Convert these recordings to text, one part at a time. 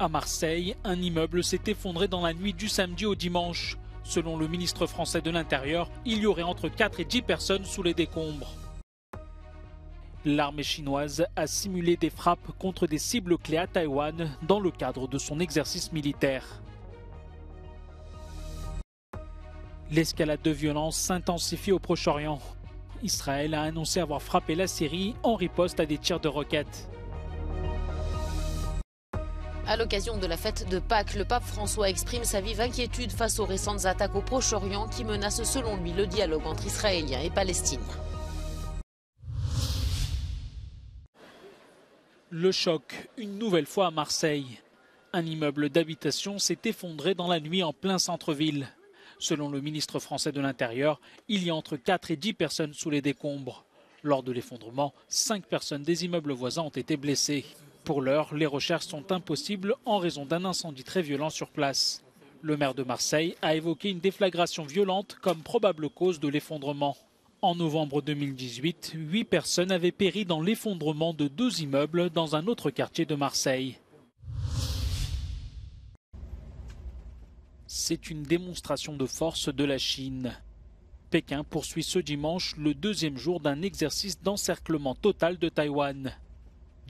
À Marseille, un immeuble s'est effondré dans la nuit du samedi au dimanche. Selon le ministre français de l'Intérieur, il y aurait entre 4 et 10 personnes sous les décombres. L'armée chinoise a simulé des frappes contre des cibles clés à Taïwan dans le cadre de son exercice militaire. L'escalade de violence s'intensifie au Proche-Orient. Israël a annoncé avoir frappé la Syrie en riposte à des tirs de roquettes l'occasion de la fête de Pâques, le pape François exprime sa vive inquiétude face aux récentes attaques au Proche-Orient qui menacent selon lui le dialogue entre Israéliens et Palestiniens. Le choc, une nouvelle fois à Marseille. Un immeuble d'habitation s'est effondré dans la nuit en plein centre-ville. Selon le ministre français de l'Intérieur, il y a entre 4 et 10 personnes sous les décombres. Lors de l'effondrement, 5 personnes des immeubles voisins ont été blessées. Pour l'heure, les recherches sont impossibles en raison d'un incendie très violent sur place. Le maire de Marseille a évoqué une déflagration violente comme probable cause de l'effondrement. En novembre 2018, huit personnes avaient péri dans l'effondrement de deux immeubles dans un autre quartier de Marseille. C'est une démonstration de force de la Chine. Pékin poursuit ce dimanche le deuxième jour d'un exercice d'encerclement total de Taïwan.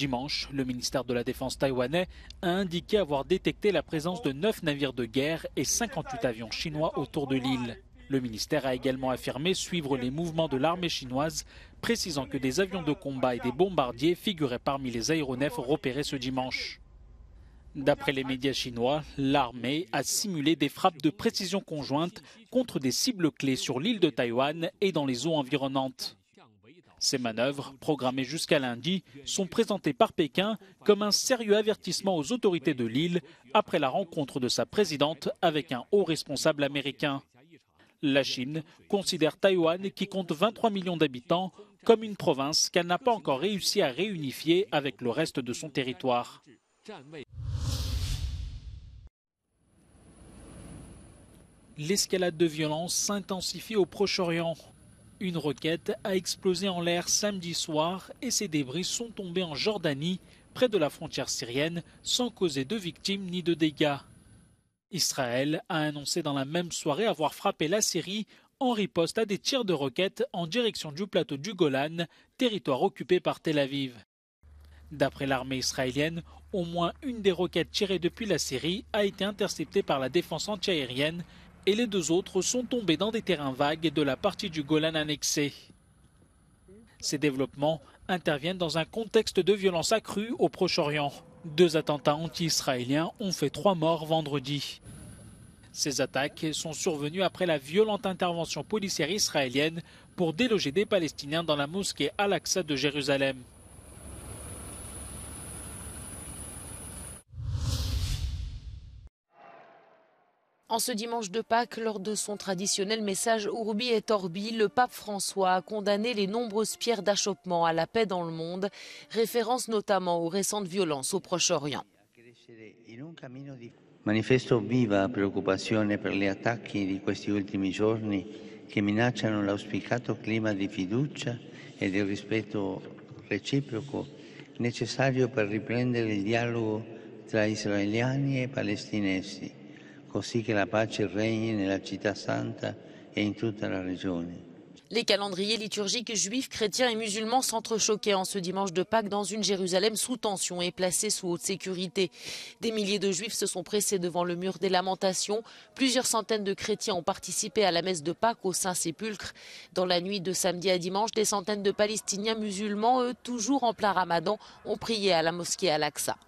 Dimanche, le ministère de la Défense taïwanais a indiqué avoir détecté la présence de 9 navires de guerre et 58 avions chinois autour de l'île. Le ministère a également affirmé suivre les mouvements de l'armée chinoise, précisant que des avions de combat et des bombardiers figuraient parmi les aéronefs repérés ce dimanche. D'après les médias chinois, l'armée a simulé des frappes de précision conjointes contre des cibles clés sur l'île de Taïwan et dans les eaux environnantes. Ces manœuvres, programmées jusqu'à lundi, sont présentées par Pékin comme un sérieux avertissement aux autorités de l'île après la rencontre de sa présidente avec un haut responsable américain. La Chine considère Taïwan, qui compte 23 millions d'habitants, comme une province qu'elle n'a pas encore réussi à réunifier avec le reste de son territoire. L'escalade de violence s'intensifie au Proche-Orient. Une roquette a explosé en l'air samedi soir et ses débris sont tombés en Jordanie, près de la frontière syrienne, sans causer de victimes ni de dégâts. Israël a annoncé dans la même soirée avoir frappé la Syrie en riposte à des tirs de roquettes en direction du plateau du Golan, territoire occupé par Tel Aviv. D'après l'armée israélienne, au moins une des roquettes tirées depuis la Syrie a été interceptée par la défense antiaérienne et les deux autres sont tombés dans des terrains vagues de la partie du Golan annexée. Ces développements interviennent dans un contexte de violence accrue au Proche-Orient. Deux attentats anti-israéliens ont fait trois morts vendredi. Ces attaques sont survenues après la violente intervention policière israélienne pour déloger des Palestiniens dans la mosquée Al-Aqsa de Jérusalem. En ce dimanche de Pâques, lors de son traditionnel message Urbi et Orbi, le pape François a condamné les nombreuses pierres d'achoppement à la paix dans le monde, référence notamment aux récentes violences au Proche-Orient. Manifesto viva preoccupazione per gli attacchi di questi ultimi giorni che minacciano l'auspicato clima di fiducia e de rispetto reciproco necessario per riprendere il dialogo tra israeliani e palestinesi aussi que la paix règne la santa et toute la région. Les calendriers liturgiques juifs, chrétiens et musulmans s'entrechoquaient en ce dimanche de Pâques dans une Jérusalem sous tension et placée sous haute sécurité. Des milliers de juifs se sont pressés devant le mur des lamentations. Plusieurs centaines de chrétiens ont participé à la messe de Pâques au Saint-Sépulcre. Dans la nuit de samedi à dimanche, des centaines de Palestiniens musulmans, eux toujours en plein ramadan, ont prié à la mosquée Al-Aqsa.